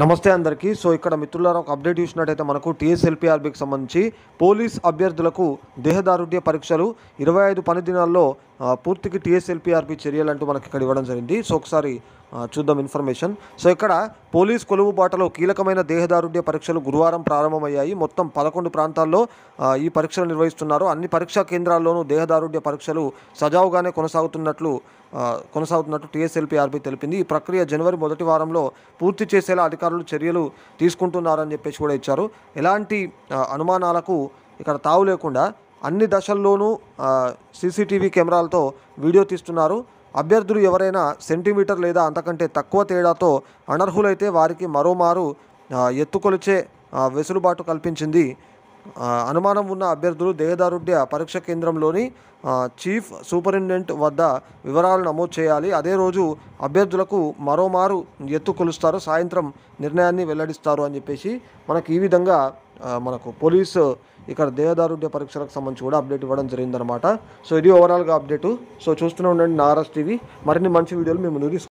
నమస్తే అందరికీ సో ఇక్కడ మిత్రులారా ఒక అప్డేట్ చూసినట్టయితే మనకు టీఎస్ఎల్పీఆర్బీకి సంబంధించి పోలీస్ అభ్యర్థులకు దేహదారుఢ్య పరీక్షలు ఇరవై ఐదు పని దినాల్లో పూర్తికి చర్యలు చర్యలంటూ మనకి ఇక్కడ ఇవ్వడం జరిగింది సో ఒకసారి చూద్దాం ఇన్ఫర్మేషన్ సో ఇక్కడ పోలీస్ కొలువు బాటలో కీలకమైన దేహదారుడ్య పరీక్షలు గురువారం ప్రారంభమయ్యాయి మొత్తం పదకొండు ప్రాంతాల్లో ఈ పరీక్షలు నిర్వహిస్తున్నారు అన్ని పరీక్షా కేంద్రాల్లోనూ దేహదారుడ్య పరీక్షలు సజావుగానే కొనసాగుతున్నట్లు కొనసాగుతున్నట్టు టీఎస్ఎల్పీఆర్బీ తెలిపింది ఈ ప్రక్రియ జనవరి మొదటి వారంలో పూర్తి చేసేలా అధికారులు చర్యలు తీసుకుంటున్నారని చెప్పేసి కూడా ఇచ్చారు ఎలాంటి అనుమానాలకు ఇక్కడ తావు లేకుండా అన్ని దశల్లోనూ సీసీటీవీ కెమెరాలతో వీడియో తీస్తున్నారు అభ్యర్థులు ఎవరైనా సెంటీమీటర్ లేదా అంతకంటే తక్కువ తేడాతో అనర్హులైతే వారికి మరోమారు ఎత్తుకొలిచే వెసులుబాటు కల్పించింది అనుమానం ఉన్న అభ్యర్థులు దేహదారుఢ్య పరీక్ష కేంద్రంలోని చీఫ్ సూపరింటెండెంట్ వద్ద వివరాలు నమోదు చేయాలి అదే రోజు అభ్యర్థులకు మరోమారు ఎత్తు కొలుస్తారు సాయంత్రం నిర్ణయాన్ని వెల్లడిస్తారు అని చెప్పేసి మనకి ఈ విధంగా మనకు పోలీసు ఇక్కడ దేహదారుఢ్య పరీక్షలకు సంబంధించి కూడా అప్డేట్ ఇవ్వడం జరిగిందనమాట సో ఇది ఓవరాల్గా అప్డేటు సో చూస్తూనే ఉండండి నారాస్ టీవీ మరిన్ని మంచి వీడియోలు మేము ముందు